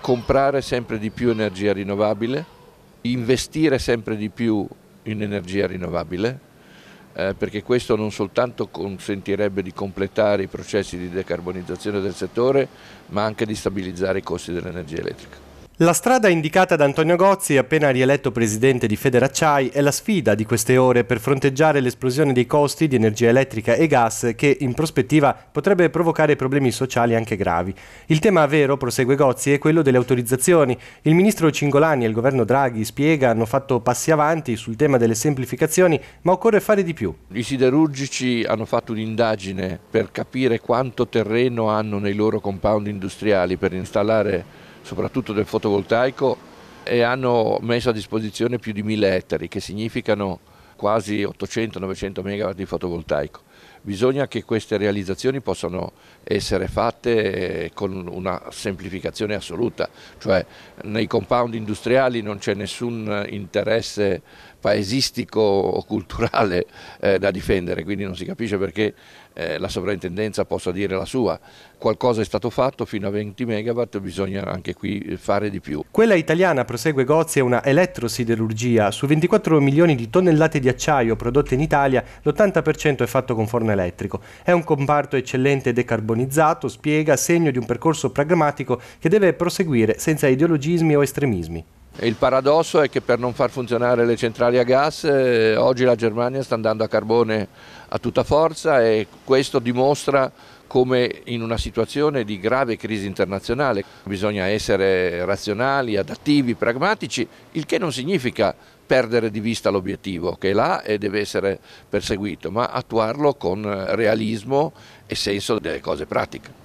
comprare sempre di più energia rinnovabile, investire sempre di più in energia rinnovabile, eh, perché questo non soltanto consentirebbe di completare i processi di decarbonizzazione del settore, ma anche di stabilizzare i costi dell'energia elettrica. La strada indicata da Antonio Gozzi, appena rieletto presidente di Federacciai, è la sfida di queste ore per fronteggiare l'esplosione dei costi di energia elettrica e gas che in prospettiva potrebbe provocare problemi sociali anche gravi. Il tema vero, prosegue Gozzi, è quello delle autorizzazioni. Il ministro Cingolani e il governo Draghi, spiega, hanno fatto passi avanti sul tema delle semplificazioni, ma occorre fare di più. I siderurgici hanno fatto un'indagine per capire quanto terreno hanno nei loro compound industriali per installare soprattutto del fotovoltaico e hanno messo a disposizione più di 1000 ettari che significano quasi 800-900 MW di fotovoltaico. Bisogna che queste realizzazioni possano essere fatte eh, con una semplificazione assoluta, cioè nei compound industriali non c'è nessun eh, interesse paesistico o culturale eh, da difendere, quindi non si capisce perché eh, la sovrintendenza possa dire la sua. Qualcosa è stato fatto fino a 20 megawatt, bisogna anche qui eh, fare di più. Quella italiana, prosegue Gozzi, è una elettrosiderurgia. Su 24 milioni di tonnellate di acciaio prodotte in Italia, l'80% è fatto con forno elettrico. È un comparto eccellente e decarbonizzato, spiega, segno di un percorso pragmatico che deve proseguire senza ideologismi o estremismi. Il paradosso è che per non far funzionare le centrali a gas eh, oggi la Germania sta andando a carbone a tutta forza e questo dimostra come in una situazione di grave crisi internazionale bisogna essere razionali, adattivi, pragmatici, il che non significa perdere di vista l'obiettivo che è là e deve essere perseguito, ma attuarlo con realismo e senso delle cose pratiche.